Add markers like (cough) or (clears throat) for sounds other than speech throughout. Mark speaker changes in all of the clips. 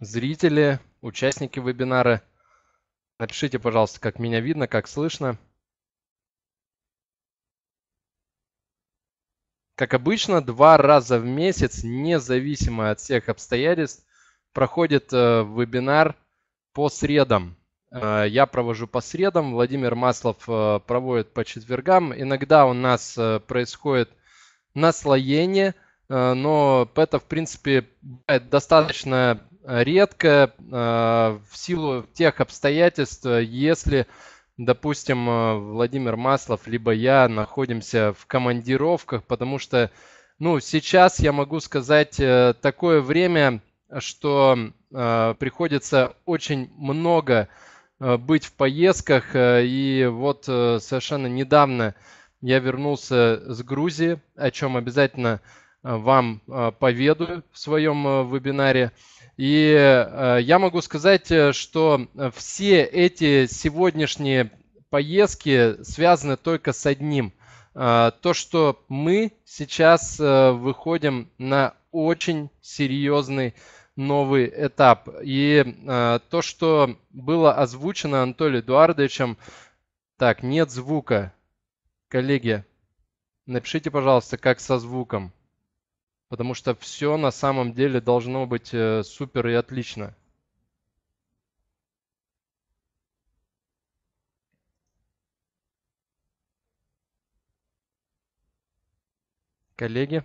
Speaker 1: зрители, участники вебинара. Напишите, пожалуйста, как меня видно, как слышно. Как обычно, два раза в месяц, независимо от всех обстоятельств, проходит э, вебинар по средам. Э, я провожу по средам, Владимир Маслов э, проводит по четвергам. Иногда у нас происходит наслоение, но это, в принципе, достаточно редко э, в силу тех обстоятельств, если, допустим, э, Владимир Маслов либо я находимся в командировках, потому что, ну, сейчас я могу сказать э, такое время, что приходится очень много быть в поездках. И вот совершенно недавно я вернулся с Грузии, о чем обязательно вам поведаю в своем вебинаре. И э, я могу сказать, э, что э, все эти сегодняшние поездки связаны только с одним. То, что мы сейчас выходим на очень серьезный новый этап. И то, что было озвучено Анатолием Эдуардовичем, так, нет звука. Коллеги, напишите, пожалуйста, как со звуком. Потому что все на самом деле должно быть э, супер и отлично. Коллеги.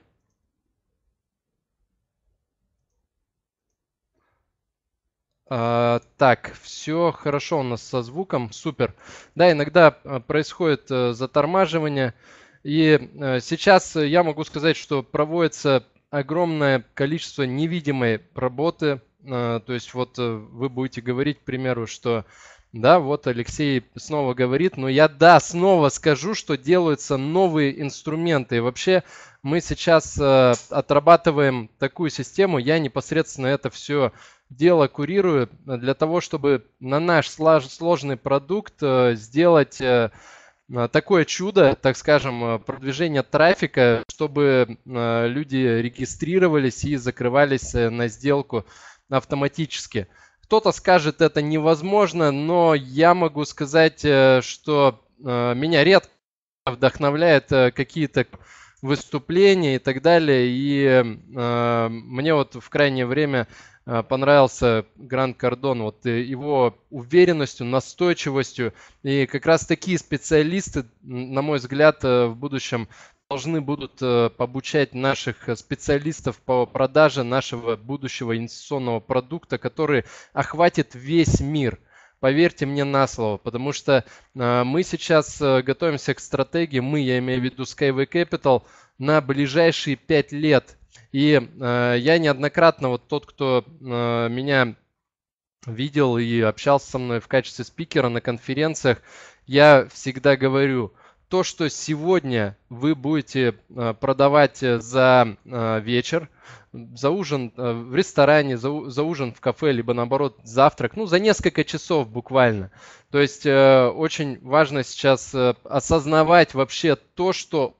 Speaker 1: А, так, все хорошо у нас со звуком, супер. Да, иногда э, происходит э, затормаживание. И сейчас я могу сказать, что проводится огромное количество невидимой работы. Э, то есть вот э, вы будете говорить, к примеру, что да, вот Алексей снова говорит, но я да, снова скажу, что делаются новые инструменты. И вообще мы сейчас э, отрабатываем такую систему, я непосредственно это все дело курирую для того, чтобы на наш сложный продукт сделать... Э, такое чудо, так скажем, э, продвижение трафика, чтобы э, люди регистрировались и закрывались на сделку автоматически. Кто-то скажет, это невозможно, но я могу сказать, что меня редко вдохновляют какие-то выступления и так далее. И мне вот в крайнее время Э, понравился Гранд Кардон, вот э, его уверенностью, настойчивостью. И как раз такие специалисты, на мой взгляд, э, в будущем должны будут обучать наших специалистов по продаже нашего будущего инвестиционного продукта, который охватит весь мир поверьте мне на слово, потому что мы сейчас готовимся к стратегии, мы, я имею в виду Skyway Capital, на ближайшие пять лет. И э, я неоднократно, вот тот, кто э, меня видел и общался со мной в качестве спикера на конференциях, я всегда говорю, то, что сегодня вы будете э, продавать э, за э, вечер, за ужин в ресторане, за, за ужин в кафе, либо наоборот завтрак, ну, за несколько часов буквально. То есть э, очень важно сейчас осознавать вообще то, что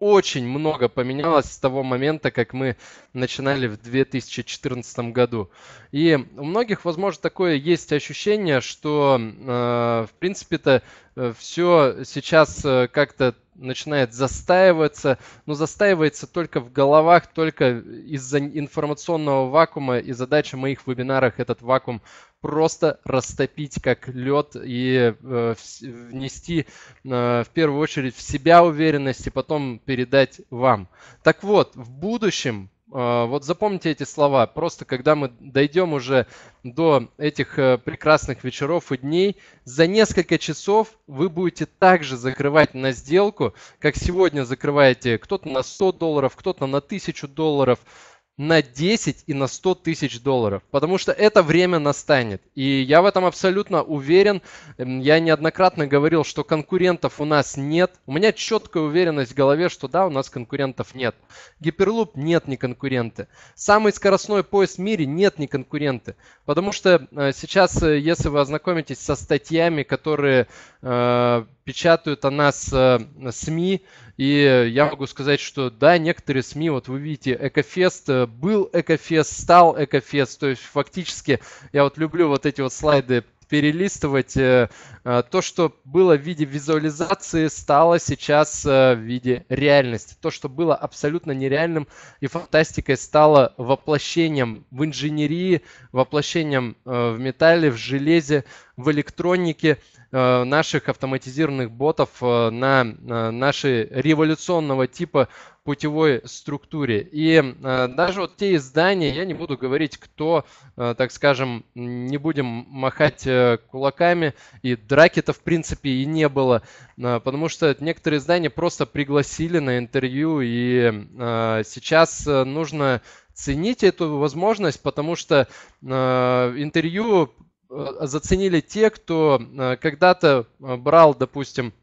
Speaker 1: очень много поменялось с того момента, как мы начинали в 2014 году. И у многих, возможно, такое есть ощущение, что, э, в принципе-то, э, все сейчас э, как-то начинает застаиваться, но застаивается только в головах, только из-за информационного вакуума, и задача моих вебинарах этот вакуум просто растопить как лед и э, внести э, в первую очередь в себя уверенность и потом передать вам. Так вот, в будущем э, вот запомните эти слова. Просто когда мы дойдем уже до этих э, прекрасных вечеров и дней, за несколько часов вы будете также закрывать на сделку, как сегодня закрываете кто-то на 100 долларов, кто-то на 1000 долларов на 10 и на 100 тысяч долларов, потому что это время настанет. И я в этом абсолютно уверен. Эм, я неоднократно говорил, что конкурентов у нас нет. У меня четкая уверенность в голове, что да, у нас конкурентов нет. Гиперлуп нет не конкуренты. Самый скоростной поезд в мире нет не конкуренты. Потому что э, сейчас, э, если вы ознакомитесь со статьями, которые э, печатают о нас э, СМИ, и я могу сказать, что да, некоторые СМИ, вот вы видите, Экофест, э, был Экофест, стал Экофест, то есть фактически я вот люблю вот эти вот слайды перелистывать. Э, то, что было в виде визуализации, стало сейчас в виде реальности. То, что было абсолютно нереальным и фантастикой, стало воплощением в инженерии, воплощением в металле, в железе в электронике э, наших автоматизированных ботов э, на э, нашей революционного типа путевой структуре. И даже вот те издания, я не буду говорить, кто, так скажем, не будем махать кулаками, и драки-то в принципе и не было, потому что некоторые издания просто пригласили на интервью, и сейчас нужно ценить эту возможность, потому что интервью Э, заценили те, кто э, когда-то э, брал, допустим,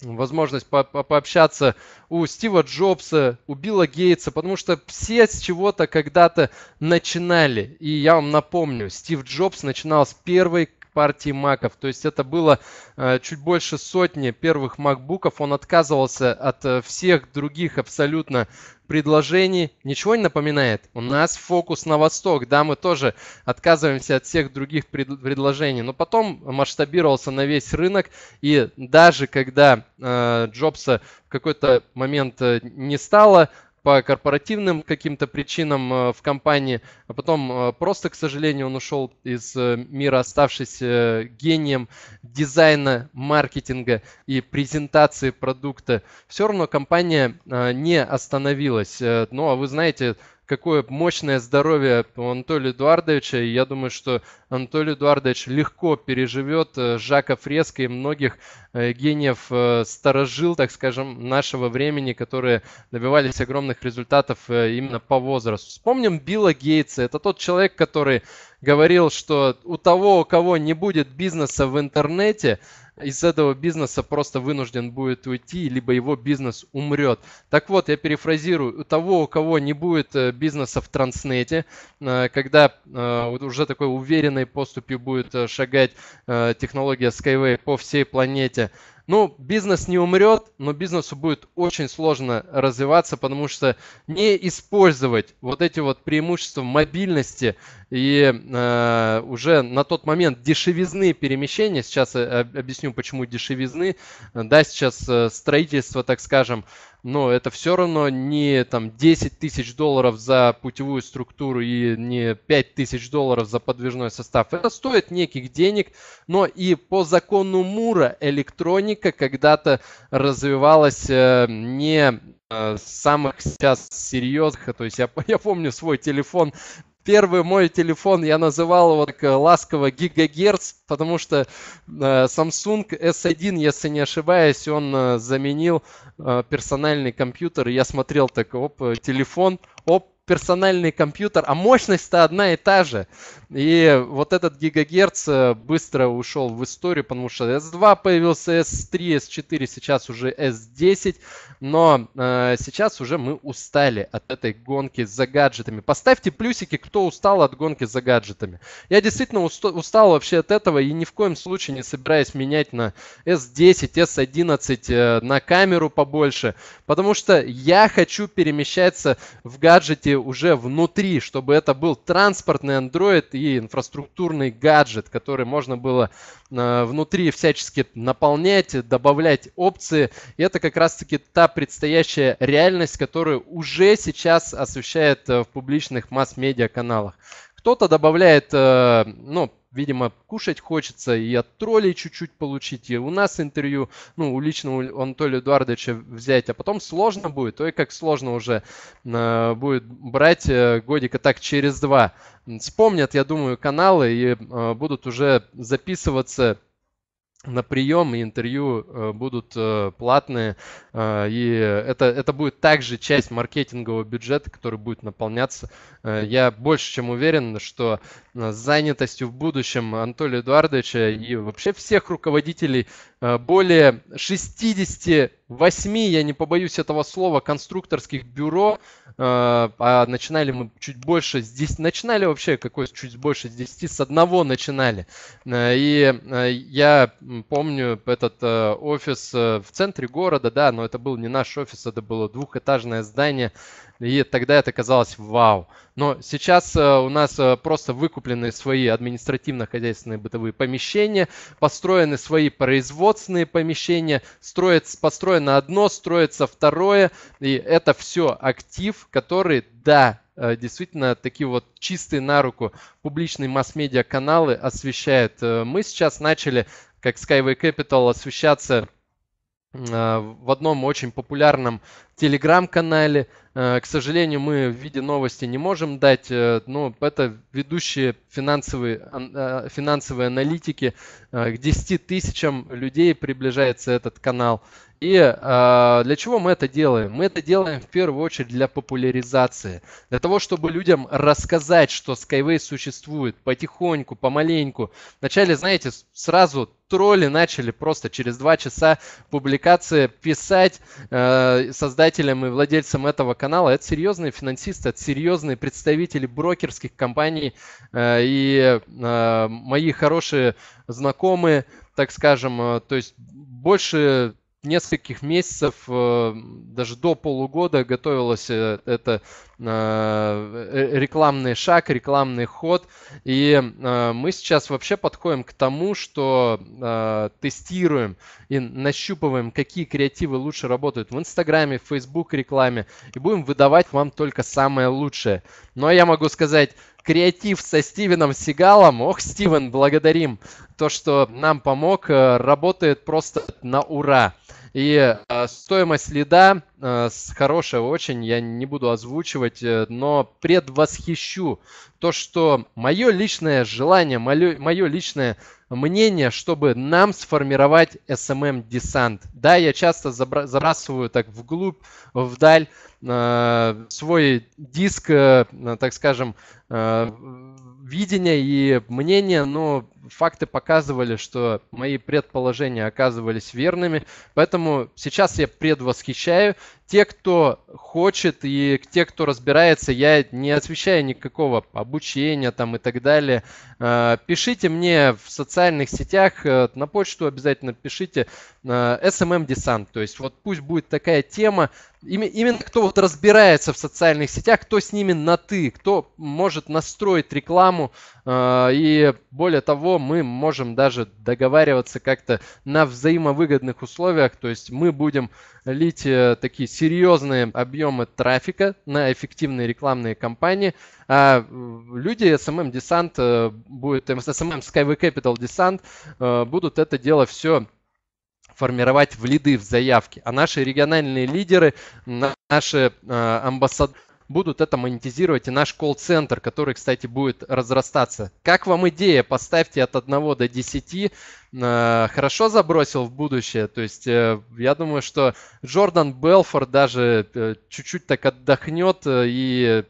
Speaker 1: возможность по -по пообщаться у Стива Джобса, у Билла Гейтса, потому что все с чего-то когда-то начинали. И я вам напомню, Стив Джобс начинал с первой партии маков. То есть это было э, чуть больше сотни первых макбуков. Он отказывался от э, всех других абсолютно предложений. Ничего не напоминает? У нас фокус на восток. Да, мы тоже отказываемся от всех других предложений. Но потом масштабировался на весь рынок. И даже когда э, Джобса в какой-то момент э, не стало, по корпоративным каким-то причинам э, в компании, а потом э, просто, к сожалению, он ушел из э, мира, оставшись гением дизайна, маркетинга и презентации продукта. Все равно компания не остановилась. Ну, а вы знаете, какое мощное здоровье у Анатолия Эдуардовича. И я думаю, что Анатолий Эдуардович легко переживет э, Жака Фреско и многих э, гениев э, старожил, так скажем, нашего времени, которые добивались огромных результатов именно по возрасту. Вспомним Билла Гейтса. Это тот человек, который говорил, что у того, у кого не будет бизнеса в интернете, из этого бизнеса просто вынужден будет уйти, либо его бизнес умрет. Так вот, я перефразирую, у того, у кого не будет э, бизнеса в транснете, э, когда э, уже такой уверенной поступью будет шагать технология Skyway по всей планете, ну, бизнес не умрет, но бизнесу будет очень сложно развиваться, потому что не использовать вот эти вот преимущества мобильности и э, уже на тот момент дешевизны перемещения, сейчас э, объясню, почему дешевизны, э, да, сейчас э, строительство, так скажем, но это все равно не там 10 тысяч долларов за путевую структуру и не 5 тысяч долларов за подвижной состав. Это стоит неких денег, но и по закону Мура электроника когда-то развивалась э, не э, самых сейчас серьезных, то есть я, (laughs) я помню свой телефон Первый мой телефон я называл вот э, ласково гигагерц, потому что э, Samsung S1, если не ошибаюсь, он э, заменил персональный компьютер. Я смотрел так, оп, телефон, оп, персональный компьютер, а мощность-то одна и та же. И вот этот гигагерц э, быстро ушел в историю, потому что S2 появился, S3, S4, сейчас уже S10. Но э, сейчас уже мы устали от этой гонки за гаджетами. Поставьте плюсики, кто устал от гонки за гаджетами. Я действительно устал вообще от этого и ни в коем случае не собираюсь менять на S10, S11, э, на камеру побольше. Потому что я хочу перемещаться в гаджете уже внутри, чтобы это был транспортный Android и инфраструктурный гаджет, который можно было э, внутри всячески наполнять, добавлять опции. И это как раз-таки та предстоящая реальность, которую уже сейчас освещает э, в публичных масс-медиа каналах. Кто-то добавляет, э, ну, видимо, кушать хочется, и от троллей чуть-чуть получить, и у нас интервью, ну, у личного Анатолия Эдуардовича взять, а потом сложно будет, ой, как сложно уже э, будет брать э, годика так через два. Вспомнят, я думаю, каналы и э, будут уже записываться на прием и интервью э, будут э, платные, э, и это, это будет также часть маркетингового бюджета, который будет наполняться. Я больше чем уверен, что занятостью в будущем Анатолия Эдуардовича и вообще всех руководителей более 60 восьми, я не побоюсь этого слова, конструкторских бюро, э, а начинали мы чуть больше, здесь начинали вообще какой чуть больше, с 10, с одного начинали. Э, и э, я помню этот офис в центре города, да, но это был не наш офис, это было двухэтажное здание, и тогда это казалось вау. Но сейчас э, у нас э, просто выкуплены свои административно-хозяйственные бытовые помещения, построены свои производственные помещения, строится, построено одно, строится второе, и это все актив, который, да, э, действительно такие вот чистые на руку публичные масс-медиа каналы освещают. Мы сейчас начали, как Skyway Capital, освещаться в одном очень популярном телеграм-канале. Э, к сожалению, мы в виде новости не можем дать, э, но это ведущие финансовые, э, финансовые аналитики. К 10 тысячам людей приближается этот канал. И для чего мы это делаем? Мы это делаем в первую очередь для популяризации, для того, чтобы людям рассказать, что Skyway существует потихоньку, помаленьку. Вначале, знаете, сразу тролли начали просто через два часа публикации писать, создать обладателям и владельцам этого канала, это серьезные финансисты, это серьезные представители брокерских компаний э, и э, мои хорошие знакомые, так скажем, э, то есть больше нескольких месяцев, э, даже до полугода готовилась э, это э, рекламный шаг, рекламный ход. И мы сейчас вообще подходим к тому, что тестируем и нащупываем, какие креативы лучше работают в Инстаграме, в Facebook рекламе. И будем выдавать вам только самое лучшее. Но я могу сказать, креатив со Стивеном Сигалом. Ох, Стивен, благодарим то, что нам помог. Э, работает просто на ура. И э, стоимость лида э, хорошая очень, я не буду озвучивать, но предвосхищу то, что мое личное желание, мое, личное мнение, чтобы нам сформировать SMM-десант. Да, я часто забрасываю так вглубь, вдаль э, свой диск, так скажем, Э, видения и мнения, но факты показывали, что мои предположения оказывались верными. Поэтому сейчас я предвосхищаю. Те, кто хочет и те, кто разбирается, я не освещаю никакого обучения там и так далее. Э, пишите мне в социальных сетях, э, на почту обязательно пишите SMM десант. То есть вот пусть будет такая тема, именно кто вот разбирается в социальных сетях, кто с ними на ты, кто может настроить рекламу. Э, и более того, мы можем даже договариваться как-то на взаимовыгодных условиях. То есть мы будем лить э, такие серьезные объемы трафика на эффективные рекламные кампании. А э, люди SMM Descent эм эм будет, SMM эм, Skyway Capital Descent будут это дело все формировать в лиды, в заявки. А наши региональные лидеры, наши э, амбассадоры будут это монетизировать и наш колл-центр, который, кстати, будет разрастаться. Как вам идея? Поставьте от 1 до 10. Э, хорошо забросил в будущее. То есть э, я думаю, что Джордан Белфорд даже э, чуть-чуть так отдохнет и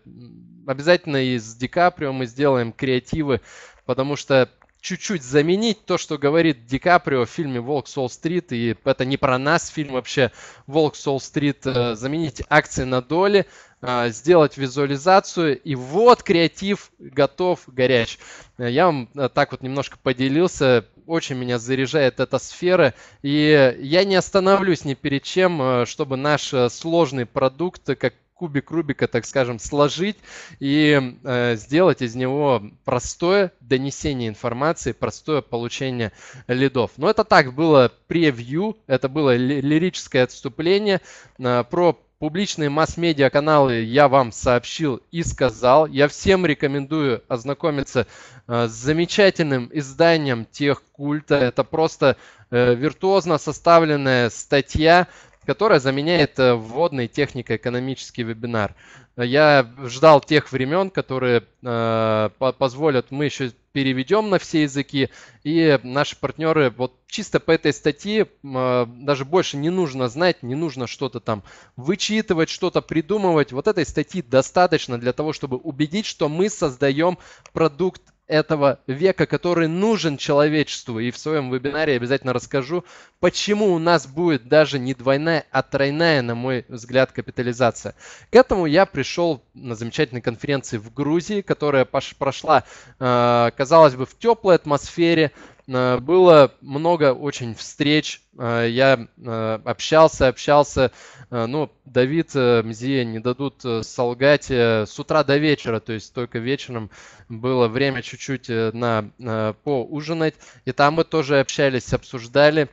Speaker 1: обязательно и с Ди Каприо мы сделаем креативы, потому что чуть-чуть заменить то, что говорит Ди Каприо в фильме «Волк Сол стрит и это не про нас фильм вообще, «Волк Сол стрит э, заменить акции на доли, э, сделать визуализацию, и вот креатив готов, горяч. Э, я вам так вот немножко поделился, очень меня заряжает эта сфера, и я не остановлюсь ни перед чем, чтобы наш сложный продукт, как кубик Рубика, так скажем, сложить и э, сделать из него простое донесение информации, простое получение лидов. Но это так было превью, это было лирическое отступление э, про публичные масс-медиа каналы я вам сообщил и сказал. Я всем рекомендую ознакомиться э, с замечательным изданием тех культа Это просто э, виртуозно составленная статья которая заменяет э, вводный технико-экономический вебинар. Э, я ждал тех времен, которые э, позволят, мы еще переведем на все языки, и наши партнеры вот чисто по этой статье э, даже больше не нужно знать, не нужно что-то там вычитывать, что-то придумывать. Вот этой статьи достаточно для того, чтобы убедить, что мы создаем продукт этого века, который нужен человечеству. И в своем вебинаре обязательно расскажу, почему у нас будет даже не двойная, а тройная, на мой взгляд, капитализация. К этому я пришел на замечательной конференции в Грузии, которая прошла, э, казалось бы, в теплой атмосфере, Э, было много очень встреч, э, я э, общался, общался, ну, Давид, Мзия не дадут солгать с утра до вечера, то есть только вечером было время чуть-чуть на поужинать, и там мы тоже общались, обсуждали,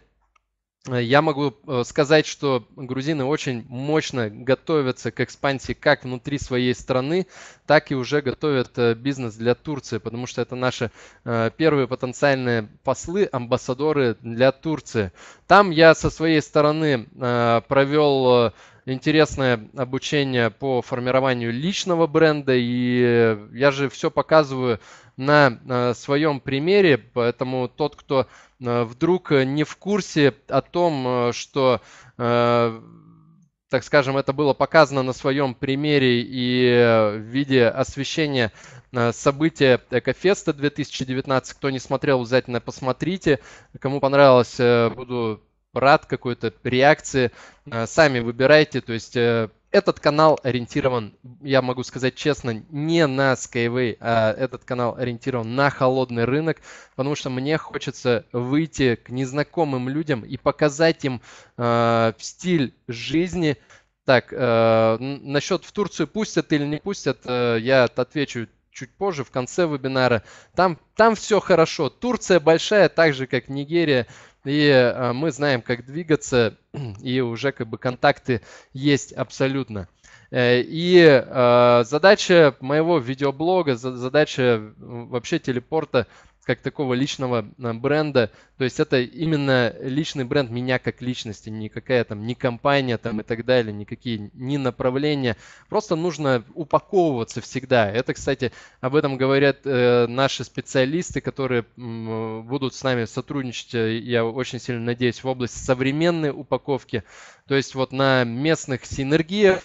Speaker 1: Э, я могу э, сказать, что грузины очень мощно готовятся к экспансии как внутри своей страны, так и уже готовят э, бизнес для Турции, потому что это наши первые потенциальные послы, амбассадоры для Турции. Там я со своей стороны провел интересное обучение по формированию личного бренда, и я же все показываю на э, своем примере, поэтому тот, кто э, вдруг э, не в курсе о том, что так скажем, это было показано на своем примере и в виде освещения события Экофеста 2019. Кто не смотрел, обязательно посмотрите. Кому понравилось, буду рад какой-то реакции. Сами выбирайте, то есть этот канал ориентирован, я могу сказать честно, не на Skyway, а этот канал ориентирован на холодный рынок, потому что мне хочется выйти к незнакомым людям и показать им э, стиль жизни. Так, э, насчет в Турцию пустят или не пустят, э, я отвечу чуть позже, в конце вебинара. Там, там все хорошо. Турция большая, так же, как Нигерия и э, мы знаем, как двигаться, (clears throat) и уже как бы контакты есть абсолютно. Э, и э, задача моего видеоблога, задача вообще телепорта – как такого личного а, бренда. То есть это именно личный бренд меня как личности, никакая там не компания там и так далее, никакие не направления. Просто нужно упаковываться всегда. Это, кстати, об этом говорят э, наши специалисты, которые э, будут с нами сотрудничать, э, я очень сильно надеюсь, в области современной упаковки. То есть вот на местных синергиях,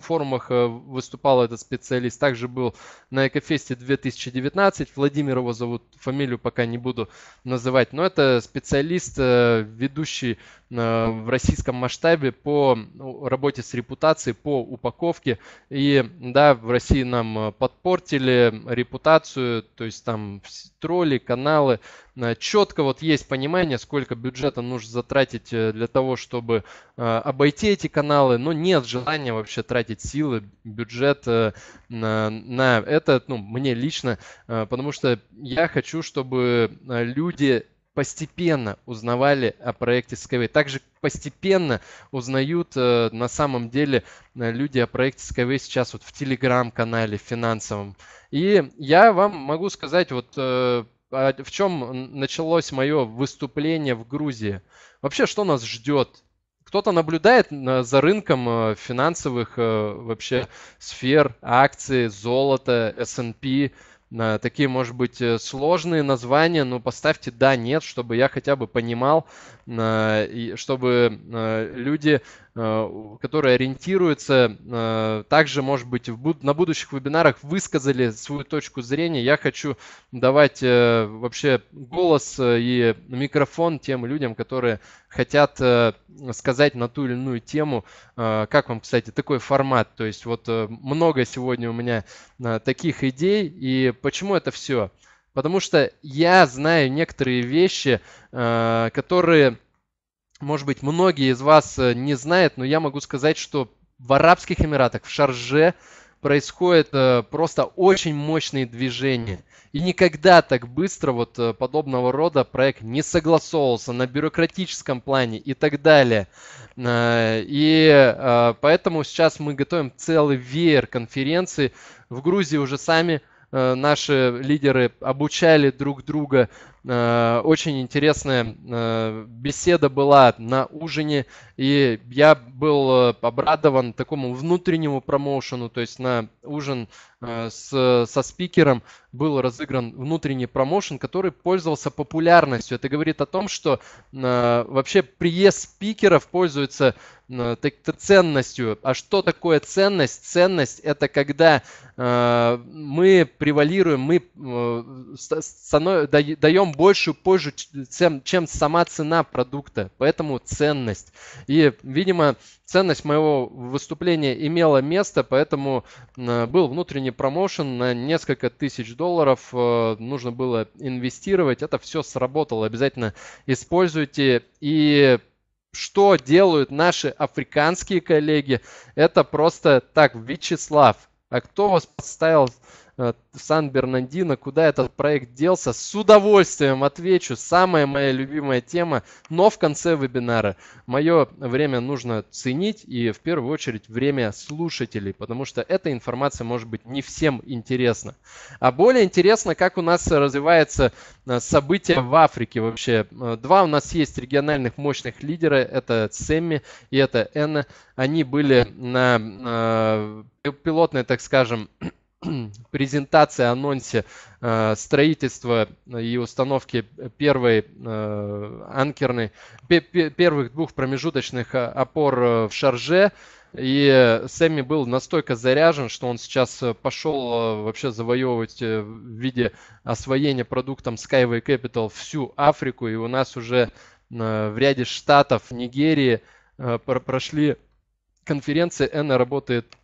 Speaker 1: форумах э, выступал этот специалист. Также был на Экофесте 2019. Владимир его зовут фамилию пока не буду называть, но это специалист, э, ведущий Э, в российском масштабе по ну, работе с репутацией, по упаковке. И да, в России нам э, подпортили репутацию, то есть там тролли, каналы. Э, Четко вот есть понимание, сколько бюджета нужно затратить для того, чтобы обойти эти каналы, но нет желания вообще тратить силы, бюджет на, на это, ну, мне лично, потому что я хочу, чтобы люди постепенно узнавали о проекте Skyway. Также постепенно узнают э, на самом деле э, люди о проекте Skyway сейчас вот в телеграм-канале финансовом. И я вам могу сказать вот э, в чем началось мое выступление в Грузии. Вообще, что нас ждет? Кто-то наблюдает за рынком э, финансовых э, вообще сфер, акции, золото, S&P, Э, такие, может быть, э, сложные названия, но поставьте да, нет, чтобы я хотя бы понимал, э, чтобы люди Э, которые ориентируются э, также, может быть, в, на будущих вебинарах высказали свою точку зрения. Я хочу давать э, вообще голос и микрофон тем людям, которые хотят сказать на ту или иную тему. Как вам, кстати, такой формат? То есть вот много сегодня у меня таких идей. И почему это все? Потому что я знаю некоторые вещи, которые может быть, многие из вас э, не знают, но я могу сказать, что в Арабских Эмиратах, в Шарже, происходят э, просто очень мощные движения. И никогда так быстро вот э, подобного рода проект не согласовывался на бюрократическом плане и так далее. И поэтому сейчас мы готовим целый веер конференций. В Грузии уже сами наши лидеры обучали друг друга Э, очень интересная э, беседа была на ужине, и я был э, обрадован такому внутреннему промоушену, то есть на ужин с, со спикером был разыгран внутренний промоушен, который пользовался популярностью. Это говорит о том, что вообще приезд спикеров пользуется э, ценностью. А что такое ценность? Ценность это когда мы превалируем, мы э, даем большую позже, чем, чем сама цена продукта. Поэтому ценность. И, видимо, ценность моего выступления имела место, поэтому э, был внутренний промоушен на несколько тысяч долларов. Э, нужно было инвестировать. Это все сработало. Обязательно используйте. И что делают наши африканские коллеги, это просто так, Вячеслав, а кто вас поставил? Э, в Сан-Бернандино, куда этот проект делся, с удовольствием отвечу. Самая моя любимая тема, но в конце вебинара. Мое время нужно ценить и в первую очередь время слушателей, потому что эта информация может быть не всем интересна. А более интересно, как у нас развивается э, события в Африке вообще. Э, два у нас есть региональных мощных лидера, это Сэмми и это Энна. Они были на пилотной, так скажем, (clears throat) презентации, анонсе э, строительства и установки первой э, анкерной, первых двух промежуточных э, опор в шарже. И Сэмми был настолько заряжен, что он сейчас пошел вообще завоевывать в виде освоения продуктом Skyway Capital всю Африку. И у нас уже в ряде штатов Нигерии прошли конференции. Энна работает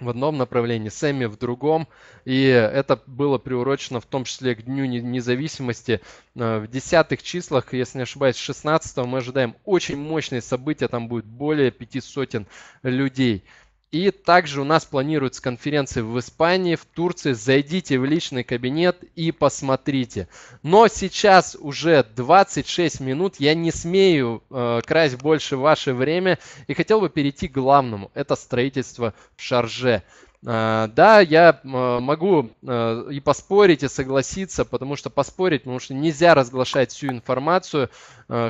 Speaker 1: в одном направлении, Сэмми в другом. И это было приурочено в том числе к Дню независимости. Э, в десятых числах, если не ошибаюсь, 16 мы ожидаем очень мощные события. Там будет более пяти сотен людей. И также у нас планируются конференции в Испании, в Турции. Зайдите в личный кабинет и посмотрите. Но сейчас уже 26 минут. Я не смею э, красть больше ваше время. И хотел бы перейти к главному. Это строительство в Шарже. А, да, я а, могу а, и поспорить, и согласиться, потому что поспорить, потому что нельзя разглашать всю информацию,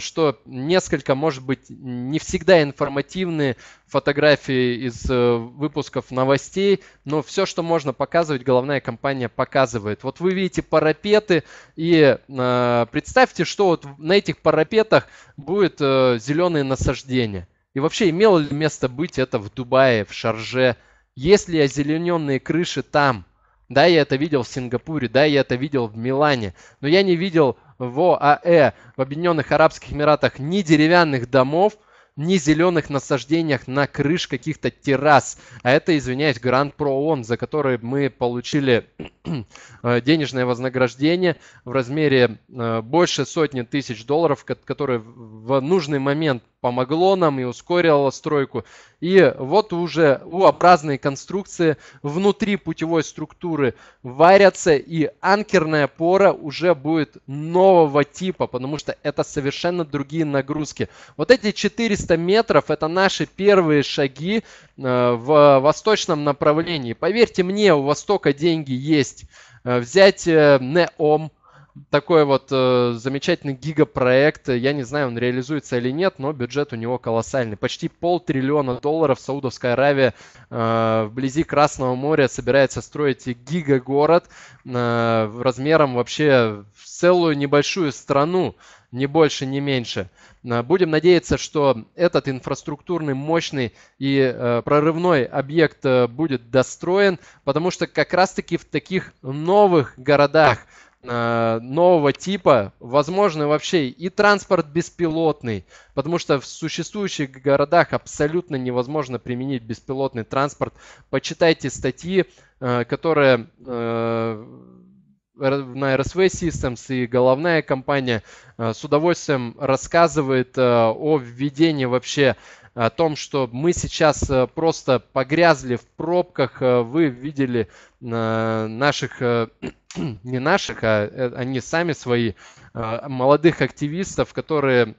Speaker 1: что несколько, может быть, не всегда информативные фотографии из э, выпусков новостей, но все, что можно показывать, головная компания показывает. Вот вы видите парапеты, и представьте, что вот на этих парапетах будет э, зеленое насаждение. И вообще имело ли место быть это в Дубае, в Шарже, если озелененные крыши там, да, я это видел в Сингапуре, да, я это видел в Милане, но я не видел в ОАЭ, в Объединенных Арабских Эмиратах, ни деревянных домов, ни зеленых насаждениях на крыш каких-то террас. А это, извиняюсь, Гранд про ООН, за который мы получили (clears throat) э, денежное вознаграждение в размере э, больше сотни тысяч долларов, которые в нужный момент помогло нам и ускорило стройку. И вот уже U-образные конструкции внутри путевой структуры варятся, и анкерная пора уже будет нового типа, потому что это совершенно другие нагрузки. Вот эти 400 метров – это наши первые шаги э, в восточном направлении. Поверьте мне, у Востока деньги есть. Э, взять НЕОМ э, – такой вот э, замечательный гигапроект. Я не знаю, он реализуется или нет, но бюджет у него колоссальный. Почти полтриллиона долларов Саудовская Аравия э, вблизи Красного моря собирается строить гигагород э, размером вообще в целую небольшую страну ни больше, ни меньше. Э, будем надеяться, что этот инфраструктурный, мощный и э, прорывной объект э, будет достроен, потому что как раз-таки в таких новых городах Э, нового типа, возможно вообще и транспорт беспилотный, потому что в существующих городах абсолютно невозможно применить беспилотный транспорт. Почитайте статьи, э, которые э, на RSV Systems и головная компания с удовольствием рассказывает о введении вообще о том, что мы сейчас э, просто погрязли в пробках. Э, вы видели э, наших, (clears throat) не наших, а они сами свои молодых активистов, которые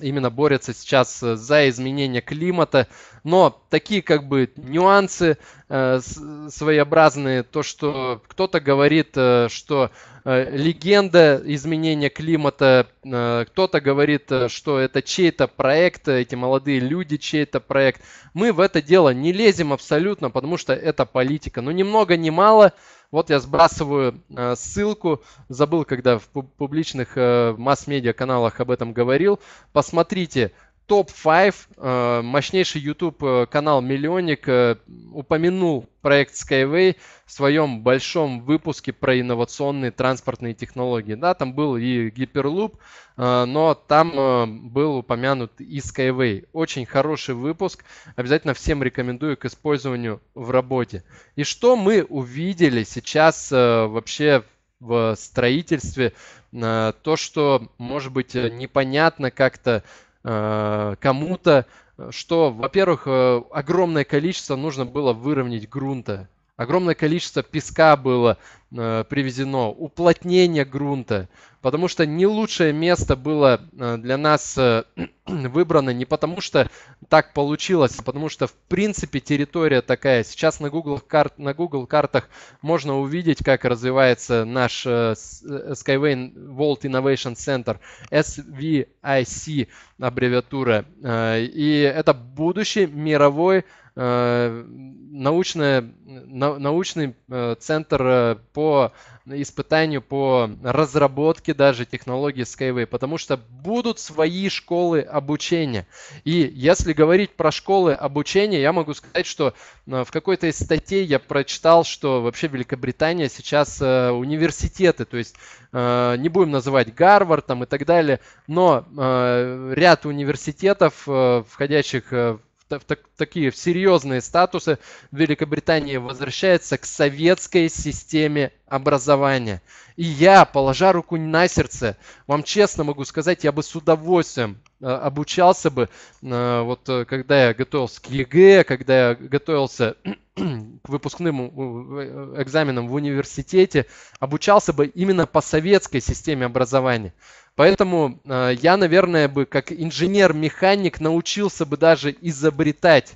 Speaker 1: именно борется сейчас э, за изменение климата. Но такие как бы нюансы э, своеобразные, то, что кто-то говорит, э, что э, легенда изменения климата, э, кто-то говорит, э, что это чей-то проект, э, эти молодые люди чей-то проект. Мы в это дело не лезем абсолютно, потому что это политика. Но ну, ни много ни мало – вот я сбрасываю э, ссылку, забыл, когда в публичных э, масс-медиа каналах об этом говорил. Посмотрите, топ-5 э, мощнейший YouTube э, канал Миллионник э, упомянул проект Skyway в своем большом выпуске про инновационные транспортные технологии. Да, там был и гиперлуп, но там был упомянут и Skyway. Очень хороший выпуск. Обязательно всем рекомендую к использованию в работе. И что мы увидели сейчас вообще в строительстве? То, что, может быть, непонятно как-то Э, кому-то, э, что, во-первых, э, огромное количество нужно было выровнять грунта Огромное количество песка было э, привезено, уплотнение грунта, потому что не лучшее место было э, для нас э, (clears throat) выбрано не потому что так получилось, а потому что в принципе территория такая. Сейчас на Google, карт, на Google картах можно увидеть, как развивается наш э, э Skyway World Innovation Center, SVIC аббревиатура. Э, и это будущий мировой Э, научная, научный э, центр э, по испытанию, по разработке даже технологий Skyway, потому что будут свои школы обучения. И если говорить про школы обучения, я могу сказать, что в какой-то из статей я прочитал, что вообще Великобритания сейчас университеты, то есть не будем называть Гарвардом и так далее, но ряд университетов, входящих в в, так, такие серьезные статусы Великобритании возвращается к советской системе образования. И я, положа руку на сердце, вам честно могу сказать, я бы с удовольствием э, обучался бы, э, вот э, когда я готовился к ЕГЭ, когда я готовился к выпускным экзаменам в университете, обучался бы именно по советской системе образования. Поэтому э, я, наверное, бы как инженер-механик научился бы даже изобретать.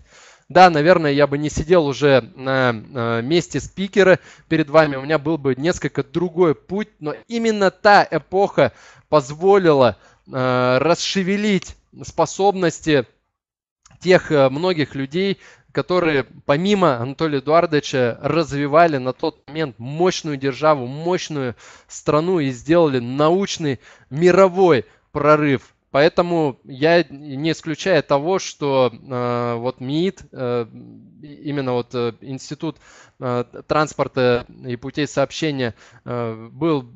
Speaker 1: Да, наверное, я бы не сидел уже на э, месте спикера перед вами, у меня был бы несколько другой путь, но именно та эпоха позволила э, расшевелить способности тех э, многих людей, которые помимо Анатолия Эдуардовича развивали на тот момент мощную державу, мощную страну и сделали научный мировой прорыв Поэтому я не исключаю того, что э, вот МИД, э, именно вот э, Институт э, транспорта и путей сообщения, э, был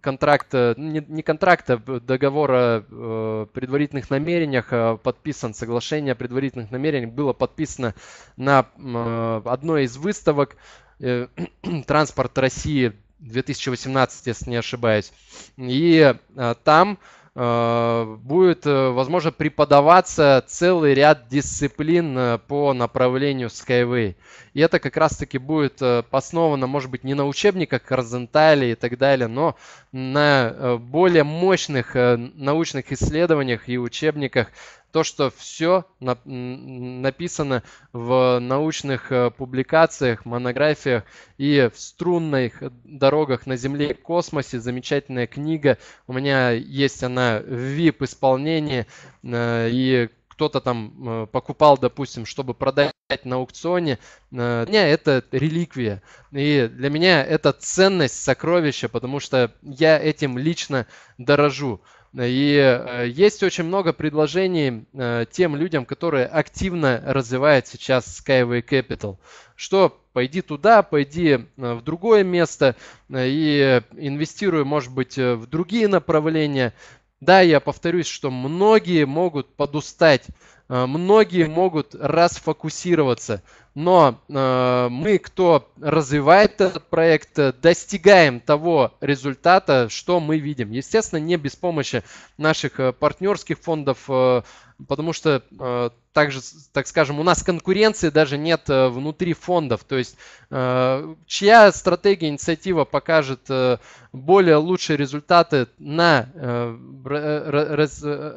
Speaker 1: контракт, э, не, не контракт, а договор о э, предварительных намерениях э, подписан, соглашение о предварительных намерениях было подписано на э, одной из выставок э, (clears throat) «Транспорт России 2018, если не ошибаюсь. И э, там Э, будет, э, возможно, преподаваться целый ряд дисциплин э, по направлению Skyway. И это как раз-таки будет основано, может быть, не на учебниках а Розентали и так далее, но на более мощных научных исследованиях и учебниках то, что все написано в научных э, публикациях, монографиях и в струнных дорогах на Земле и космосе. Замечательная книга. У меня есть она в VIP-исполнении. Э, и кто-то там э, покупал, допустим, чтобы продать на аукционе, для меня это реликвия. И для меня это ценность, сокровище, потому что я этим лично дорожу. Э, и э, есть очень много предложений э, тем людям, которые активно развивают сейчас Skyway Capital. Что пойди туда, пойди в другое место и инвестируй, может быть, в другие направления. Да, я повторюсь, что многие могут подустать, э, многие могут расфокусироваться, но э, мы, кто развивает этот проект, э, достигаем того результата, что мы видим. Естественно, не без помощи наших партнерских фондов, потому что э, также, так скажем, у нас конкуренции даже нет э, внутри фондов. То есть э, чья стратегия, инициатива покажет более лучшие результаты на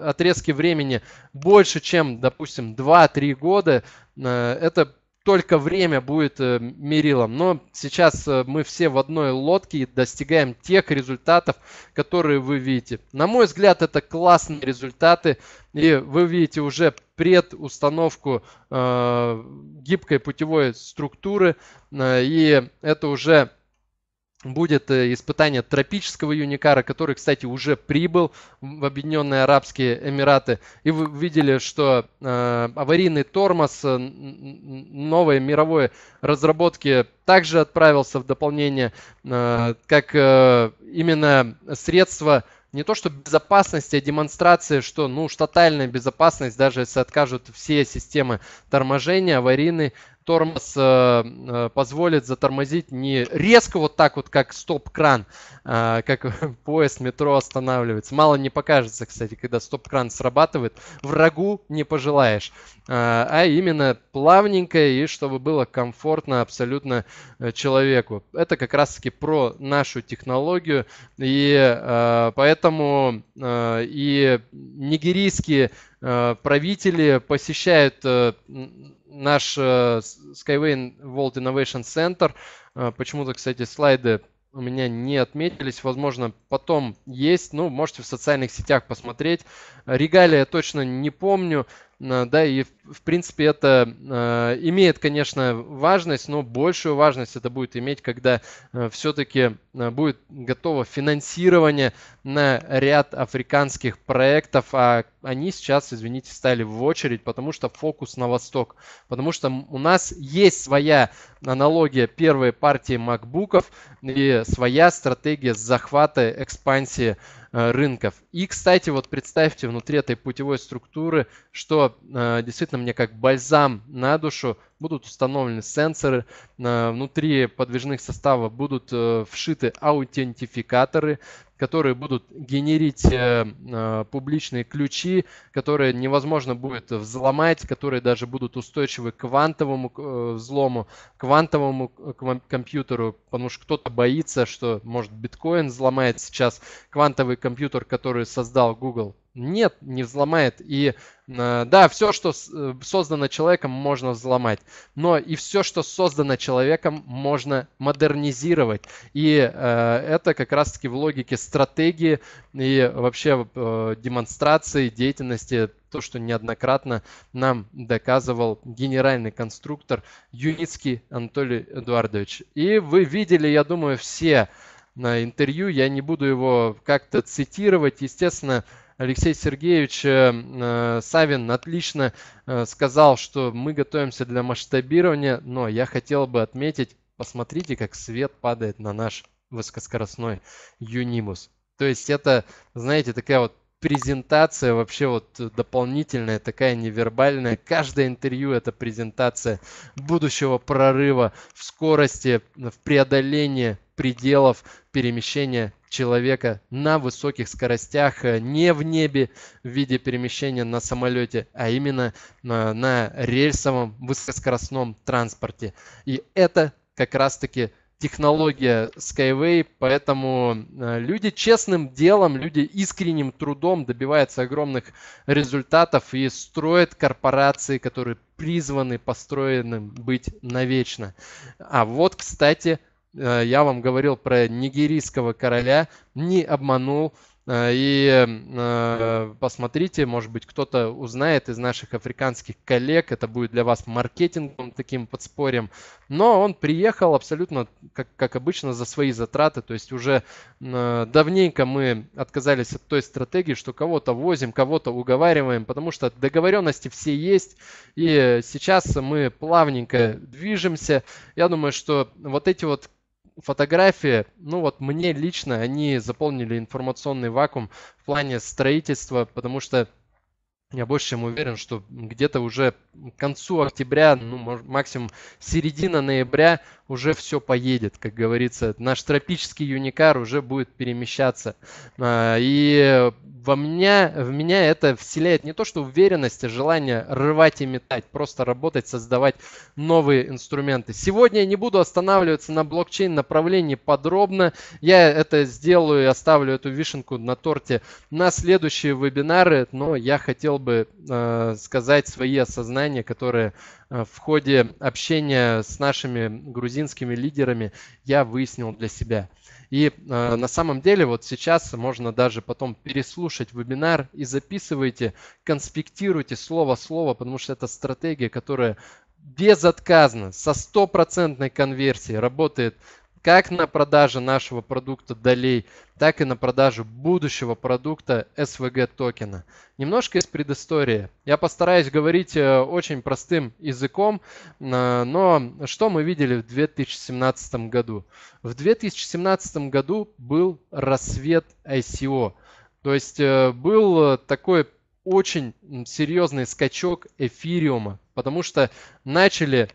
Speaker 1: отрезке времени больше, чем, допустим, 2-3 года, это только время будет э, мерилом. Но сейчас э, мы все в одной лодке и достигаем тех результатов, которые вы видите. На мой взгляд, это классные результаты. И вы видите уже предустановку э, гибкой путевой структуры. Э, и это уже будет э, испытание тропического юникара, который, кстати, уже прибыл в Объединенные Арабские Эмираты. И вы видели, что э, аварийный тормоз э, новой мировой разработки также отправился в дополнение, э, как э, именно средство не то что безопасности, а демонстрации, что ну штатальная безопасность, даже если откажут все системы торможения, аварийный тормоз э, э, позволит затормозить не резко вот так вот, как стоп-кран, э, как (laughs) поезд метро останавливается. Мало не покажется, кстати, когда стоп-кран срабатывает, врагу не пожелаешь. Э, а именно плавненько и чтобы было комфортно абсолютно э, человеку. Это как раз-таки про нашу технологию. И э, поэтому э, и нигерийские э, правители посещают наш э, Skyway World Innovation Center. Э, почему-то, кстати, слайды у меня не отметились. Возможно, потом есть. Ну, можете в социальных сетях посмотреть. Регалия точно не помню. Э, да, и в принципе это э, имеет, конечно, важность, но большую важность это будет иметь, когда э, все-таки будет готово финансирование на ряд африканских проектов, а они сейчас, извините, стали в очередь, потому что фокус на восток, потому что у нас есть своя аналогия первой партии макбуков и своя стратегия захвата экспансии Э, рынков. И, кстати, вот представьте внутри этой путевой структуры, что э, действительно мне как бальзам на душу будут установлены сенсоры, э, внутри подвижных составов будут вшиты аутентификаторы, которые будут генерить э, э, публичные ключи, которые невозможно будет взломать, которые даже будут устойчивы к квантовому э, взлому, квантовому компьютеру, потому что кто-то боится, что может биткоин взломает сейчас квантовый компьютер, который создал Google нет, не взломает. И э, да, все, что э, создано человеком, можно взломать. Но и все, что создано человеком, можно модернизировать. И э, это как раз-таки в логике стратегии и вообще демонстрации деятельности, то, что неоднократно нам доказывал генеральный конструктор Юницкий Анатолий Эдуардович. И вы видели, я думаю, все на интервью. Я не буду его как-то цитировать. Естественно, Алексей Сергеевич э, э, Савин отлично э, сказал, что мы готовимся для масштабирования, но я хотел бы отметить, посмотрите, как свет падает на наш высокоскоростной Юнимус. То есть это, знаете, такая вот презентация вообще вот дополнительная, такая невербальная. Каждое интервью это презентация будущего прорыва в скорости, в преодолении пределов перемещения человека на высоких скоростях, э, не в небе в виде перемещения на самолете, а именно на, э, на рельсовом высокоскоростном транспорте. И это как раз-таки технология Skyway, поэтому э, люди честным делом, люди искренним трудом добиваются огромных результатов и строят корпорации, которые призваны построенным быть навечно. А вот, кстати, Э, я вам говорил про нигерийского короля, не обманул. Э, и э, посмотрите, может быть, кто-то узнает из наших африканских коллег, это будет для вас маркетингом, таким подспорьем. Но он приехал абсолютно, как, как обычно, за свои затраты. То есть уже давненько мы отказались от той стратегии, что кого-то возим, кого-то уговариваем, потому что договоренности все есть. И сейчас мы плавненько движемся. Я думаю, что вот эти вот фотографии, ну вот мне лично они заполнили информационный вакуум в плане строительства, потому что я больше чем уверен, что где-то уже к концу октября, ну, максимум середина ноября уже все поедет, как говорится. Наш тропический юникар уже будет перемещаться. А, и во меня, в меня это вселяет не то, что уверенность, а желание рвать и метать, просто работать, создавать новые инструменты. Сегодня я не буду останавливаться на блокчейн направлении подробно. Я это сделаю и оставлю эту вишенку на торте на следующие вебинары, но я хотел бы э, сказать свои осознания, которые э, в ходе общения с нашими грузинскими лидерами я выяснил для себя. И э, на самом деле вот сейчас можно даже потом переслушать вебинар и записывайте, конспектируйте слово-слово, потому что это стратегия, которая безотказно, со стопроцентной конверсией работает как на продаже нашего продукта долей, так и на продаже будущего продукта SVG токена. Немножко из предыстории. Я постараюсь говорить э, очень простым языком, э, но что мы видели в 2017 году? В 2017 году был рассвет ICO. То есть э, был такой очень серьезный скачок эфириума, потому что начали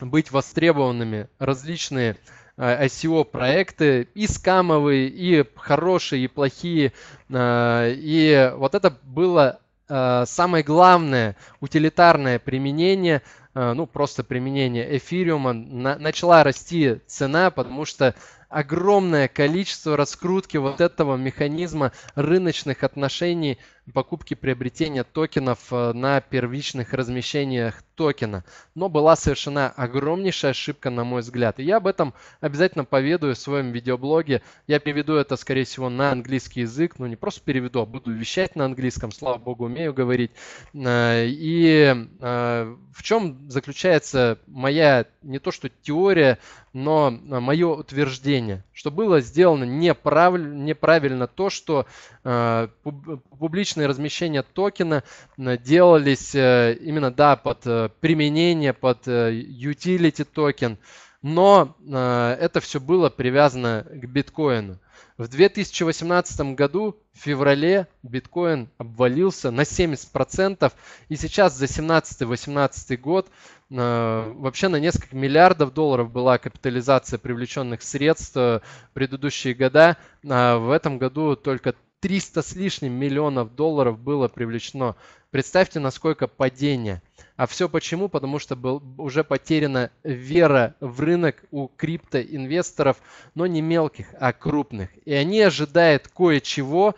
Speaker 1: быть востребованными различные э, Э, SEO проекты и скамовые, и хорошие, и плохие. Э, и вот это было э, самое главное утилитарное применение, ну просто применение эфириума, начала расти цена, потому что огромное количество раскрутки вот этого механизма рыночных отношений – покупки приобретения токенов э, на первичных размещениях токена. Но была совершена огромнейшая ошибка, на мой взгляд. И я об этом обязательно поведаю в своем видеоблоге. Я переведу это, скорее всего, на английский язык. Ну, не просто переведу, а буду вещать на английском. Слава богу, умею говорить. Э, и э, в чем заключается моя не то что теория, но мое утверждение, что было сделано неправ... неправильно то, что публично первичные размещения токена э, делались э, именно, да, под э, применение, под utility токен, но это все было привязано к биткоину. В 2018 году, в феврале, биткоин обвалился на 70%, и сейчас за 17-18 год вообще на несколько миллиардов долларов была капитализация привлеченных средств предыдущие года. А в этом году только 300 с лишним миллионов долларов было привлечено. Представьте, насколько падение. А все почему? Потому что был, уже потеряна вера в рынок у криптоинвесторов, но не мелких, а крупных. И они ожидают кое-чего,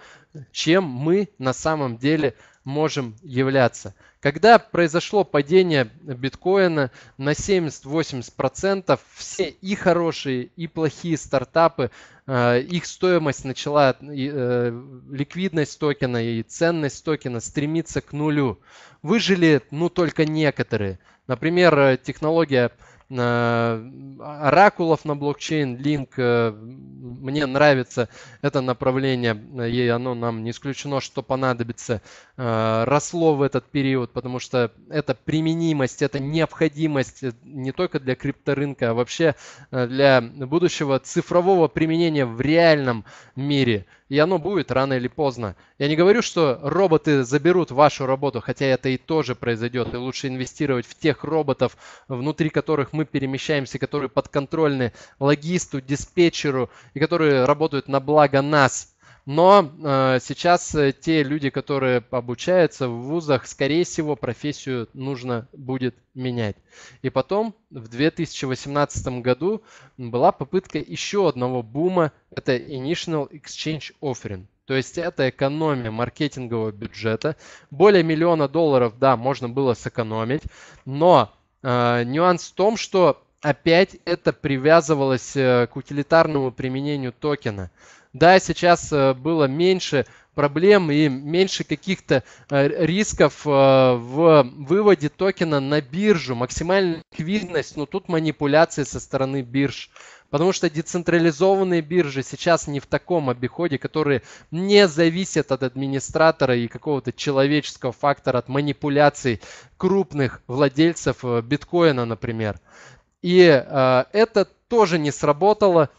Speaker 1: чем мы на самом деле можем являться. Когда произошло падение биткоина на 70-80%, все и хорошие, и плохие стартапы, э, их стоимость начала, э, ликвидность токена и ценность токена стремиться к нулю. Выжили, ну, только некоторые. Например, э, технология Э, оракулов на блокчейн, линк. Э, мне нравится это направление, э, и оно нам не исключено, что понадобится. Росло в этот период, потому что это применимость, это необходимость не только для крипторынка, а вообще для будущего цифрового применения в реальном мире и оно будет рано или поздно. Я не говорю, что роботы заберут вашу работу, хотя это и тоже произойдет, и лучше инвестировать в тех роботов, внутри которых мы перемещаемся, которые подконтрольны логисту, диспетчеру, и которые работают на благо нас, но э, сейчас э, те люди, которые обучаются в вузах, скорее всего, профессию нужно будет менять. И потом в 2018 году была попытка еще одного бума, это Initial Exchange Offering. То есть это экономия маркетингового бюджета. Более миллиона долларов, да, можно было сэкономить, но э, нюанс в том, что опять это привязывалось э, к утилитарному применению токена да, сейчас э, было меньше проблем и меньше каких-то э, рисков э, в выводе токена на биржу, максимальная ликвидность, но ну, тут манипуляции со стороны бирж. Потому что децентрализованные биржи сейчас не в таком обиходе, которые не зависят от администратора и какого-то человеческого фактора, от манипуляций крупных владельцев биткоина, например. И э, это тоже не сработало.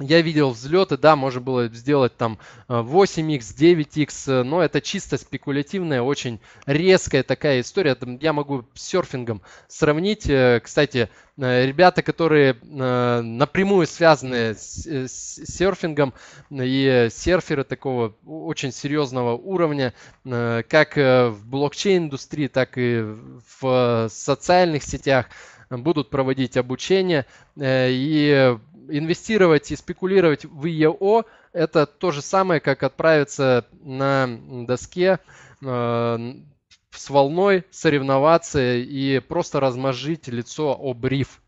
Speaker 1: Я видел взлеты, да, можно было сделать там 8x, э, 9x, э, но это чисто спекулятивная, очень резкая такая история. Я могу с серфингом сравнить. Э, кстати, ребята, которые напрямую связаны с, серфингом и серферы такого очень серьезного уровня, как в блокчейн-индустрии, так и в социальных сетях, будут проводить обучение и инвестировать и спекулировать в ИЕО – это то же самое, как отправиться на доске э, с волной соревноваться и просто размажить лицо об риф.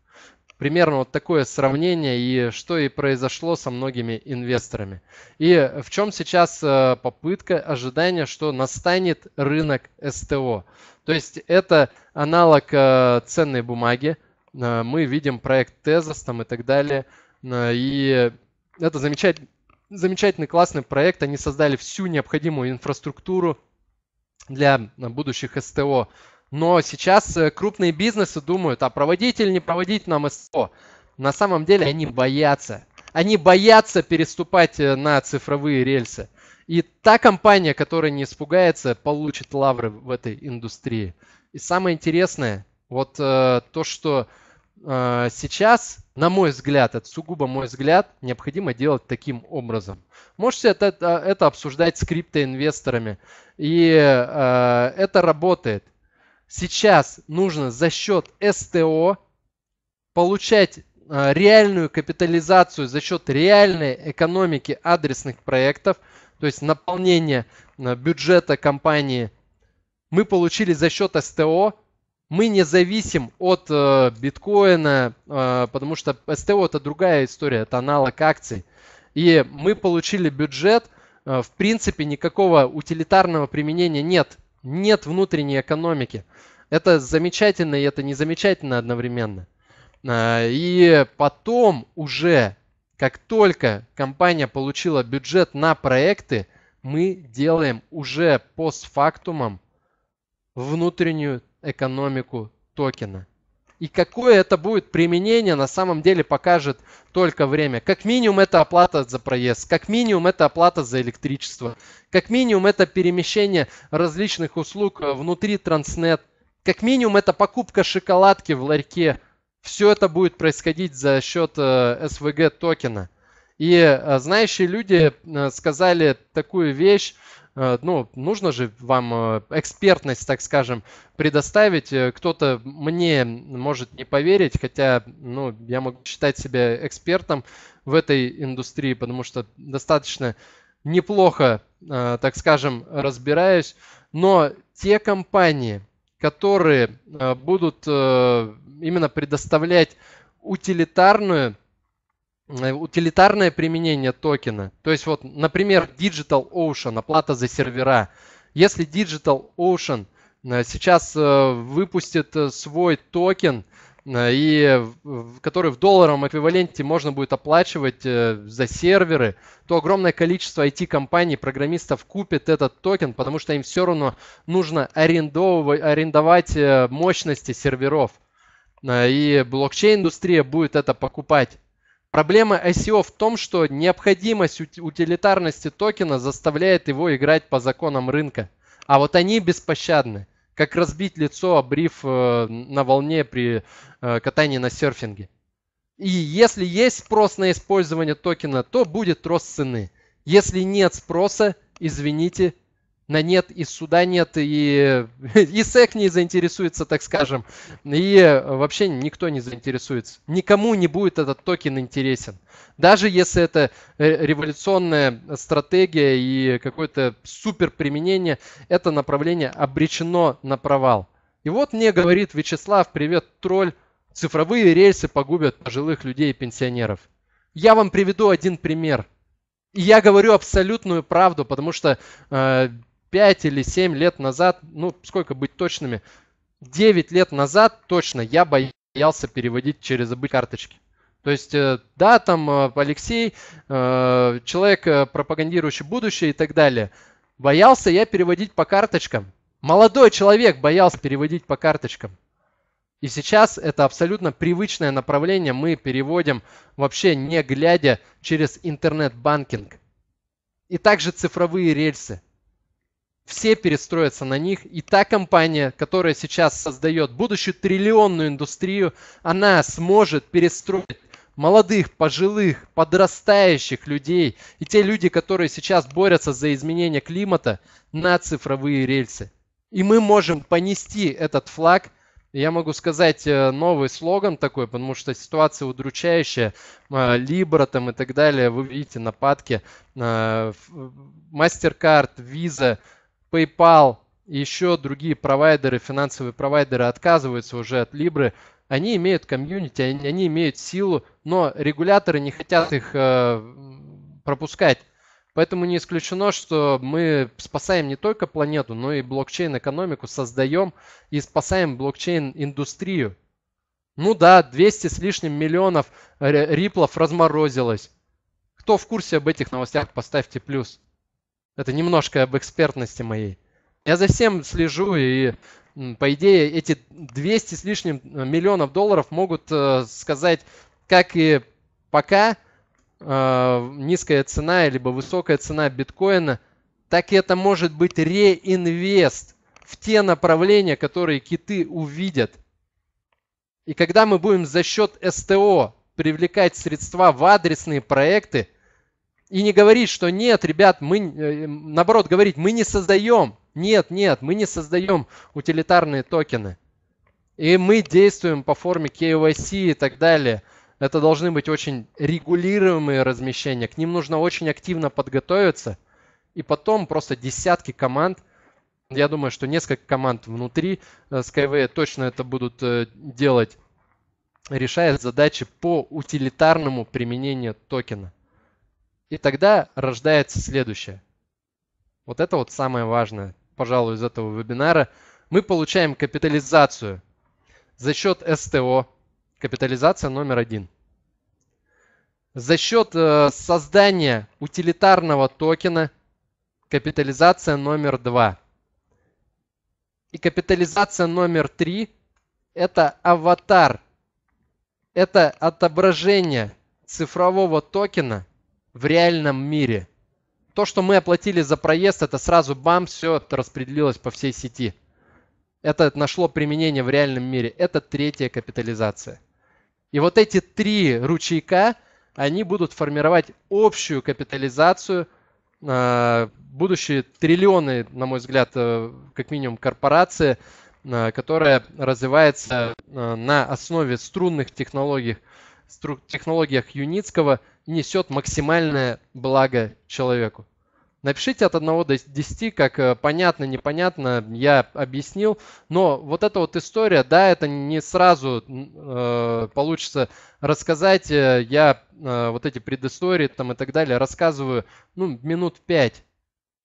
Speaker 1: Примерно вот такое сравнение и что и произошло со многими инвесторами. И в чем сейчас э, попытка ожидания, что настанет рынок СТО. То есть это аналог э, ценной бумаги. Мы видим проект Тезос там и так далее – Э, и это замечательный, замечательный, классный проект. Они создали всю необходимую инфраструктуру для э, будущих СТО. Но сейчас э, крупные бизнесы думают, а проводить или не проводить нам СТО? На самом деле они боятся. Они боятся переступать на цифровые рельсы. И та компания, которая не испугается, получит лавры в этой индустрии. И самое интересное, вот э, то, что Э, сейчас, на мой взгляд, это сугубо мой взгляд, необходимо делать таким образом. Можете это, это, это обсуждать с криптоинвесторами, и э, это работает. Сейчас нужно за счет СТО получать э, реальную капитализацию за счет реальной экономики адресных проектов, то есть наполнение э, бюджета компании мы получили за счет СТО, мы не зависим от э, биткоина, э, потому что СТО это другая история, это аналог акций. И мы получили бюджет, э, в принципе никакого утилитарного применения нет, нет внутренней экономики. Это замечательно и это не замечательно одновременно. Э, и потом уже, как только компания получила бюджет на проекты, мы делаем уже постфактумом внутреннюю экономику токена. И какое это будет применение, на самом деле покажет только время. Как минимум это оплата за проезд, как минимум это оплата за электричество, как минимум это перемещение различных услуг э, внутри Transnet, как минимум это покупка шоколадки в ларьке. Все это будет происходить за счет э, СВГ токена. И э, знающие люди сказали такую вещь, Э, ну, нужно же вам э, экспертность, так скажем, предоставить. Э, кто-то мне может не поверить, хотя, ну, я могу считать себя экспертом в этой индустрии, потому что достаточно неплохо, так скажем, разбираюсь. Но те компании, которые будут именно предоставлять утилитарную Э, утилитарное применение токена. То есть вот, например, Digital Ocean, оплата за сервера. Если Digital Ocean э, сейчас э, выпустит свой токен, и который в долларовом эквиваленте можно будет оплачивать за серверы, то огромное количество IT-компаний, программистов купит этот токен, потому что им все равно нужно арендовать мощности серверов. И блокчейн-индустрия будет это покупать. Проблема ICO в том, что необходимость утилитарности токена заставляет его играть по законам рынка. А вот они беспощадны. Как разбить лицо, обрив э, на волне при э, катании на серфинге. И если есть спрос на использование токена, то будет рост цены. Если нет спроса, извините, на нет, и суда нет, и, (laughs) и СЭК не заинтересуется, так скажем, и вообще никто не заинтересуется. Никому не будет этот токен интересен. Даже если это э, революционная стратегия и какое-то супер применение, это направление обречено на провал. И вот мне говорит Вячеслав, привет, тролль, цифровые рельсы погубят пожилых людей и пенсионеров. Я вам приведу один пример – и я говорю абсолютную правду, потому что э, 5 или 7 лет назад, ну сколько быть точными, 9 лет назад точно я боялся переводить через забыть карточки. То есть, э, да, там э, Алексей, э, человек, пропагандирующий будущее и так далее. Боялся я переводить по карточкам. Молодой человек боялся переводить по карточкам. И сейчас это абсолютно привычное направление. Мы переводим вообще не глядя через интернет-банкинг. И также цифровые рельсы все перестроятся на них, и та компания, которая сейчас создает будущую триллионную индустрию, она сможет перестроить молодых, пожилых, подрастающих людей и те люди, которые сейчас борются за изменение климата на цифровые рельсы. И мы можем понести этот флаг. Я могу сказать э, новый слоган такой, потому что ситуация удручающая. Libra э, там и так далее. Вы видите нападки. Э, MasterCard, Visa – PayPal и еще другие провайдеры, финансовые провайдеры отказываются уже от Libra, они имеют комьюнити, они, они имеют силу, но регуляторы не хотят их э, пропускать. Поэтому не исключено, что мы спасаем не только планету, но и блокчейн-экономику создаем и спасаем блокчейн-индустрию. Ну да, 200 с лишним миллионов риплов разморозилось. Кто в курсе об этих новостях, поставьте плюс. Это немножко об экспертности моей. Я за всем слежу, и по идее эти 200 с лишним э, миллионов долларов могут э, сказать, как и пока э, низкая цена, либо высокая цена биткоина, так и это может быть реинвест в те направления, которые киты увидят. И когда мы будем за счет СТО привлекать средства в адресные проекты, и не говорить, что нет, ребят, мы, э, наоборот, говорить, мы не создаем, нет, нет, мы не создаем утилитарные токены. И мы действуем по форме KYC и так далее. Это должны быть очень регулируемые размещения. К ним нужно очень активно подготовиться. И потом просто десятки команд, я думаю, что несколько команд внутри Skyway э, точно это будут э, делать, решая задачи по утилитарному применению токена. И тогда рождается следующее. Вот это вот самое важное, пожалуй, из этого вебинара. Мы получаем капитализацию за счет СТО, капитализация номер один. За счет э, создания утилитарного токена, капитализация номер два. И капитализация номер три – это аватар, это отображение цифрового токена – в реальном мире. То, что мы оплатили за проезд, это сразу бам, все это распределилось по всей сети. Это нашло применение в реальном мире. Это третья капитализация. И вот эти три ручейка, они будут формировать общую капитализацию, э, будущие триллионы, на мой взгляд, э, как минимум корпорации, э, которая развивается на основе струнных технологий, технологиях Юницкого несет максимальное благо человеку. Напишите от 1 до 10, как э, понятно, непонятно, я объяснил. Но вот эта вот история, да, это не сразу э, получится рассказать. Э, я э, вот эти предыстории там и так далее рассказываю, ну, минут 5.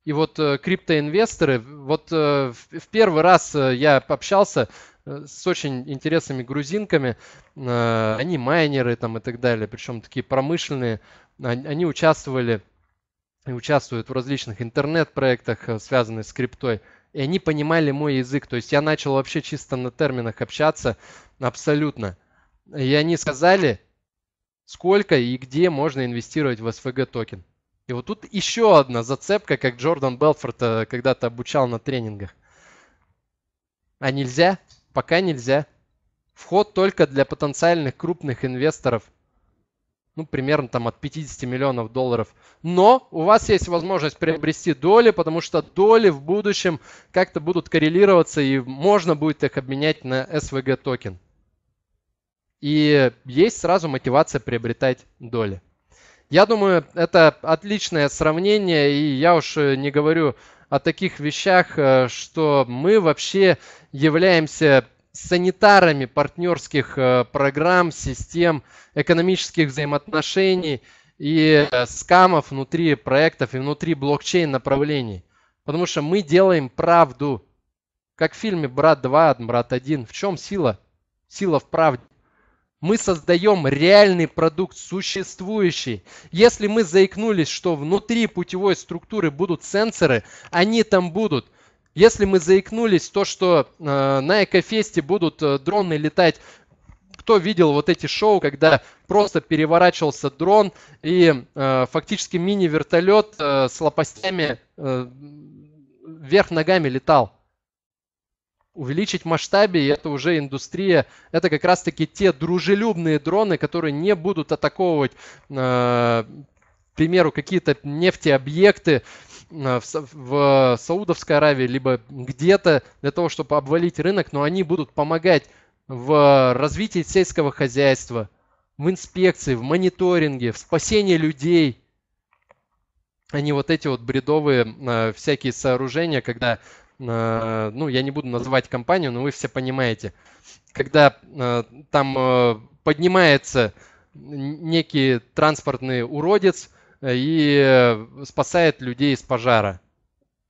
Speaker 1: И вот э, криптоинвесторы, вот э, в, в первый раз э, я общался Э, с очень интересными грузинками. Э, они майнеры там и так далее, причем такие промышленные. Они участвовали и участвуют в различных интернет-проектах, э, связанных с криптой. И они понимали мой язык. То есть я начал вообще чисто на терминах общаться абсолютно. И они сказали, сколько и где можно инвестировать в СВГ токен. И вот тут еще одна зацепка, как Джордан Белфорд когда-то обучал на тренингах. А нельзя? пока нельзя. Вход только для потенциальных крупных инвесторов. Ну, примерно там от 50 миллионов долларов. Но у вас есть возможность приобрести доли, потому что доли в будущем как-то будут коррелироваться и можно будет их обменять на SVG токен. И есть сразу мотивация приобретать доли. Я думаю, это отличное сравнение, и я уж э, не говорю о таких вещах, э, что мы вообще являемся санитарами партнерских э, программ, систем, экономических взаимоотношений и э, скамов внутри проектов и внутри блокчейн направлений. Потому что мы делаем правду. Как в фильме «Брат 2», «Брат 1». В чем сила? Сила в правде. Мы создаем реальный продукт, существующий. Если мы заикнулись, что внутри путевой структуры будут сенсоры, они там будут – если мы заикнулись, то, что э, на Экофесте будут э, дроны летать, кто видел вот эти шоу, когда просто переворачивался дрон и э, фактически мини-вертолет э, с лопастями э, вверх ногами летал? увеличить в масштабе, и это уже индустрия. Это как раз-таки те дружелюбные дроны, которые не будут атаковывать, э, к примеру, какие-то нефтеобъекты, Э, в, в э, Саудовской Аравии, либо где-то для того, чтобы обвалить рынок, но они будут помогать в э, развитии сельского хозяйства, в инспекции, в мониторинге, в спасении людей – Они вот эти вот бредовые всякие сооружения, когда, ну, я не буду называть компанию, но вы все понимаете, когда там поднимается некий транспортный уродец, Э, и э, спасает людей из пожара.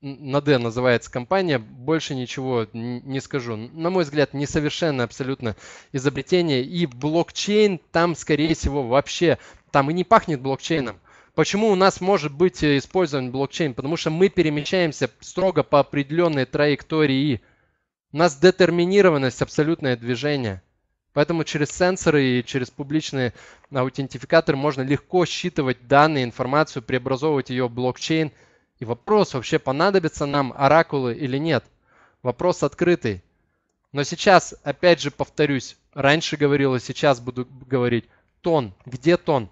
Speaker 1: На D называется компания, больше ничего не скажу. На мой взгляд, несовершенно абсолютно изобретение. И блокчейн там, скорее всего, вообще, там и не пахнет блокчейном. Почему у нас может быть э, использован блокчейн? Потому что мы перемещаемся строго по определенной траектории. У нас детерминированность абсолютное движение – Поэтому через сенсоры и через публичные аутентификаторы можно легко считывать данные, информацию, преобразовывать ее в блокчейн. И вопрос вообще, понадобятся нам оракулы или нет. Вопрос открытый. Но сейчас, опять же повторюсь, раньше говорил и сейчас буду говорить, тон, где тон?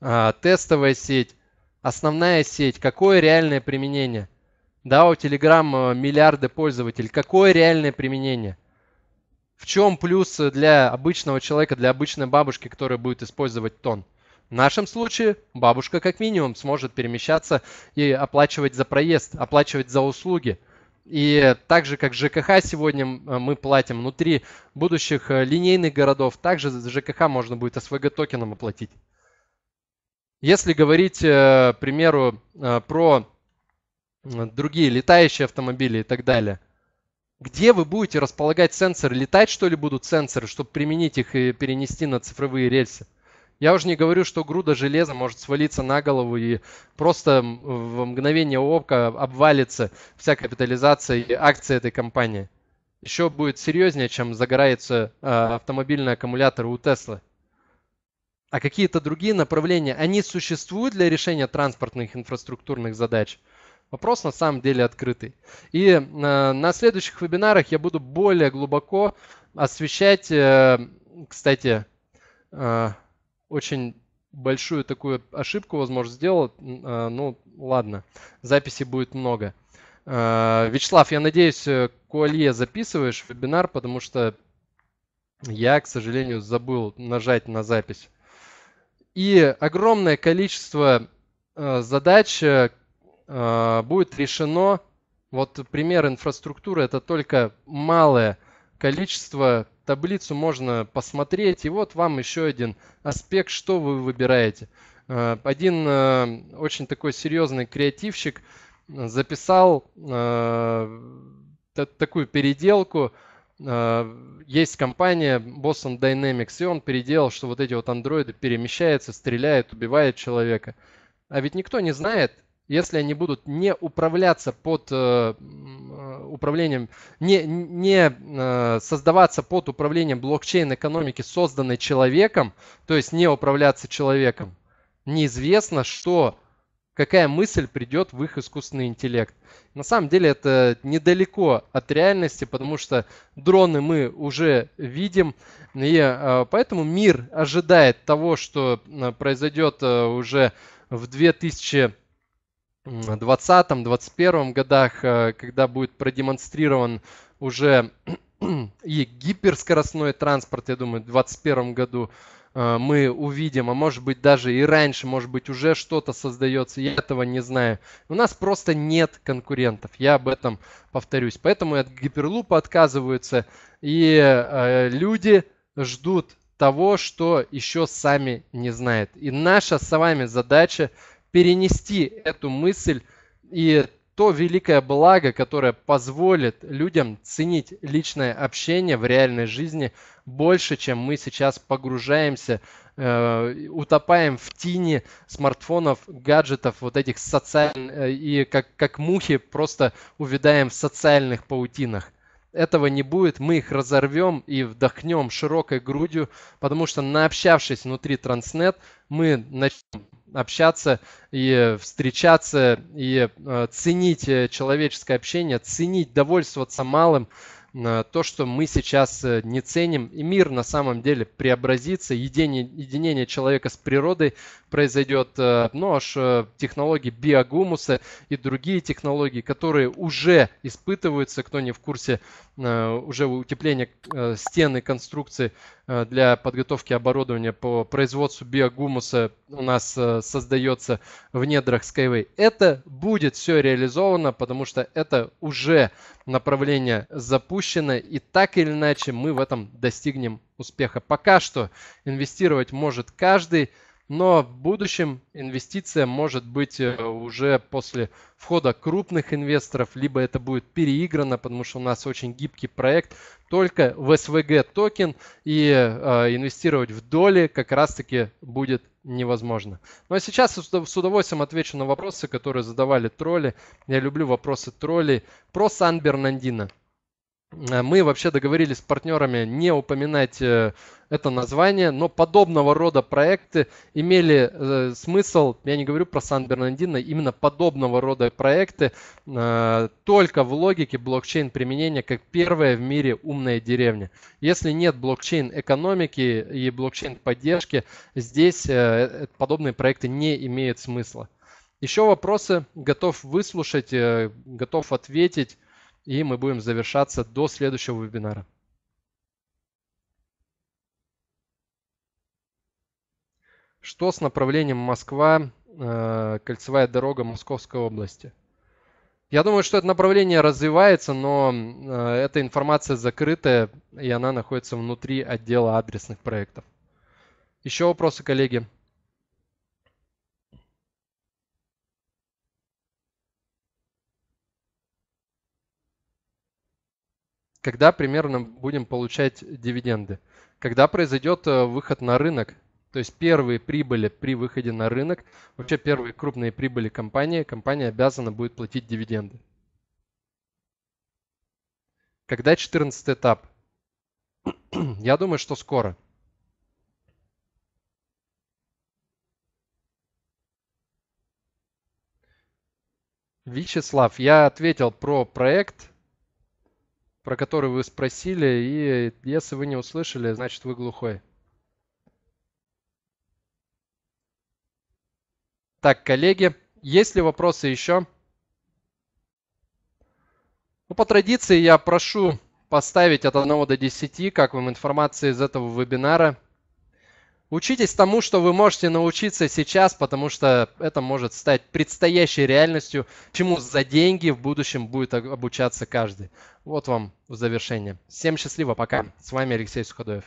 Speaker 1: А, тестовая сеть, основная сеть, какое реальное применение? Да, у Telegram э, миллиарды пользователей, какое реальное применение? В чем плюс для обычного человека, для обычной бабушки, которая будет использовать тон? В нашем случае бабушка как минимум сможет перемещаться и оплачивать за проезд, оплачивать за услуги. И так же, как ЖКХ сегодня э, мы платим внутри будущих э, линейных городов, также за ЖКХ можно будет СВГ токеном оплатить. Если говорить, э, к примеру, про другие летающие автомобили и так далее, где вы будете располагать сенсоры? Летать, что ли, будут сенсоры, чтобы применить их и перенести на цифровые рельсы? Я уже не говорю, что груда железа может свалиться на голову и просто в мгновение ока обвалится вся капитализация и акции этой компании. Еще будет серьезнее, чем загорается э, автомобильный аккумулятор у Теслы. А какие-то другие направления, они существуют для решения транспортных инфраструктурных задач – Вопрос на самом деле открытый. И э, на следующих вебинарах я буду более глубоко освещать, э, кстати, э, очень большую такую ошибку, возможно, сделал. Э, ну, ладно, записи будет много. Э, Вячеслав, я надеюсь, э, Куалье записываешь вебинар, потому что я, к сожалению, забыл нажать на запись. И огромное количество э, задач, э, Э, будет решено, вот пример инфраструктуры, это только малое количество, таблицу можно посмотреть, и вот вам еще один аспект, что вы выбираете. Э, один э, очень такой серьезный креативщик записал такую переделку, есть компания Boston Dynamics, и он переделал, что вот эти вот андроиды перемещаются, стреляют, убивают человека. А ведь никто не знает, если они будут не управляться под э, э, управлением, не, не э, создаваться под управлением блокчейн-экономики, созданной человеком, то есть не управляться человеком, неизвестно, что, какая мысль придет в их искусственный интеллект. На самом деле это недалеко от реальности, потому что дроны мы уже видим, и э, поэтому мир ожидает того, что э, произойдет э, уже в 2000 20-21 годах, э, когда будет продемонстрирован уже (clears throat) и гиперскоростной транспорт, я думаю, в 2021 году э, мы увидим, а может быть даже и раньше, может быть уже что-то создается, я этого не знаю. У нас просто нет конкурентов, я об этом повторюсь. Поэтому от гиперлупа отказываются, и э, люди ждут того, что еще сами не знают. И наша с вами задача перенести эту мысль и то великое благо, которое позволит людям ценить личное общение в реальной жизни больше, чем мы сейчас погружаемся, э, утопаем в тени смартфонов, гаджетов, вот этих социальных, э, и как, как мухи просто увядаем в социальных паутинах. Этого не будет, мы их разорвем и вдохнем широкой грудью, потому что наобщавшись внутри Транснет, мы начнем общаться и встречаться, и э, ценить э, человеческое общение, ценить, довольствоваться малым, э, то, что мы сейчас не ценим. И мир на самом деле преобразится, единение, единение человека с природой произойдет. Ну аж технологии биогумуса и другие технологии, которые уже испытываются, кто не в курсе, уже утепление стены конструкции Э, для подготовки оборудования по производству биогумуса у нас э, создается в недрах Skyway. Это будет все реализовано, потому что это уже направление запущено, и так или иначе мы в этом достигнем успеха. Пока что инвестировать может каждый, но в будущем инвестиция может быть э, уже после входа крупных инвесторов, либо это будет переиграно, потому что у нас очень гибкий проект, только в СВГ токен и э, инвестировать в доли как раз-таки будет невозможно. Ну а сейчас с удовольствием отвечу на вопросы, которые задавали тролли. Я люблю вопросы троллей про Сан-Бернандино. Э, мы вообще договорились с партнерами не упоминать э, это название, но подобного рода проекты имели э, смысл, я не говорю про Сан-Бернандино, именно подобного рода проекты только в логике блокчейн применения как первая в мире умная деревня. Если нет блокчейн экономики и блокчейн поддержки, здесь подобные проекты не имеют смысла. Еще вопросы готов выслушать, готов ответить и мы будем завершаться до следующего вебинара. Что с направлением Москва, э, кольцевая дорога Московской области? Я думаю, что это направление развивается, но э, эта информация закрытая, и она находится внутри отдела адресных проектов. Еще вопросы, коллеги? когда примерно будем получать дивиденды, когда произойдет э, выход на рынок, то есть первые прибыли при выходе на рынок, вообще первые крупные прибыли компании, компания обязана будет платить дивиденды. Когда 14 этап? (clears throat) Я думаю, что скоро. Вячеслав, я ответил про проект про который вы спросили, и если вы не услышали, значит вы глухой. Так, коллеги, есть ли вопросы еще? Ну, по традиции я прошу поставить от 1 до 10, как вам информация из этого вебинара. Учитесь тому, что вы можете научиться сейчас, потому что это может стать предстоящей реальностью, чему за деньги в будущем будет обучаться каждый. Вот вам в завершение. Всем счастливо, пока. С вами Алексей Суходоев.